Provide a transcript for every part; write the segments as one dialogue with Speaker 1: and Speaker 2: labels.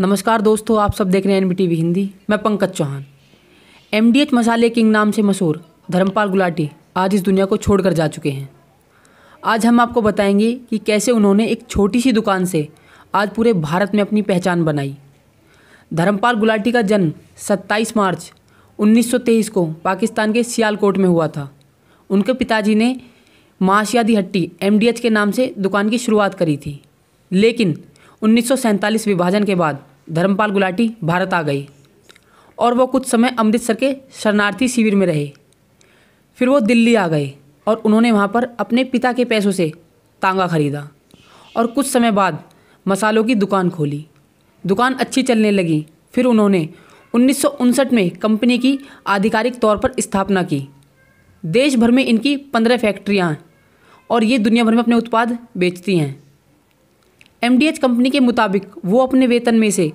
Speaker 1: नमस्कार दोस्तों आप सब देख रहे हैं एन हिंदी मैं पंकज चौहान एम मसाले किंग नाम से मशहूर धर्मपाल गुलाटी आज इस दुनिया को छोड़कर जा चुके हैं आज हम आपको बताएंगे कि कैसे उन्होंने एक छोटी सी दुकान से आज पूरे भारत में अपनी पहचान बनाई धर्मपाल गुलाटी का जन्म 27 मार्च 1923 को पाकिस्तान के सियालकोट में हुआ था उनके पिताजी ने माशियादी हट्टी एम के नाम से दुकान की शुरुआत करी थी लेकिन उन्नीस विभाजन के बाद धर्मपाल गुलाटी भारत आ गई और वो कुछ समय अमृतसर के शरणार्थी शिविर में रहे फिर वो दिल्ली आ गए और उन्होंने वहाँ पर अपने पिता के पैसों से तांगा खरीदा और कुछ समय बाद मसालों की दुकान खोली दुकान अच्छी चलने लगी फिर उन्होंने उन्नीस में कंपनी की आधिकारिक तौर पर स्थापना की देश भर में इनकी पंद्रह फैक्ट्रियाँ और ये दुनिया भर में अपने उत्पाद बेचती हैं एम कंपनी के मुताबिक वो अपने वेतन में से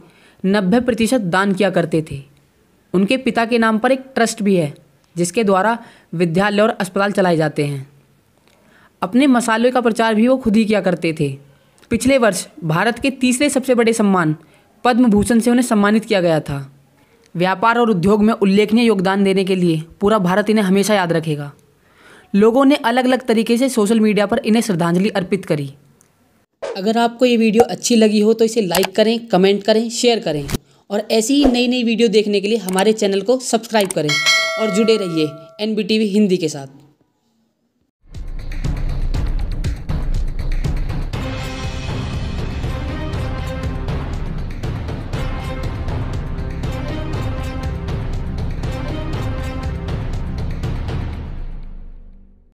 Speaker 1: नब्बे प्रतिशत दान किया करते थे उनके पिता के नाम पर एक ट्रस्ट भी है जिसके द्वारा विद्यालय और अस्पताल चलाए जाते हैं अपने मसालों का प्रचार भी वो खुद ही किया करते थे पिछले वर्ष भारत के तीसरे सबसे बड़े सम्मान पद्म भूषण से उन्हें सम्मानित किया गया था व्यापार और उद्योग में उल्लेखनीय योगदान देने के लिए पूरा भारत इन्हें हमेशा याद रखेगा लोगों ने अलग अलग तरीके से सोशल मीडिया पर इन्हें श्रद्धांजलि अर्पित करी अगर आपको ये वीडियो अच्छी लगी हो तो इसे लाइक करें कमेंट करें शेयर करें और ऐसी ही नई नई वीडियो देखने के लिए हमारे चैनल को सब्सक्राइब करें और जुड़े रहिए एन हिंदी के साथ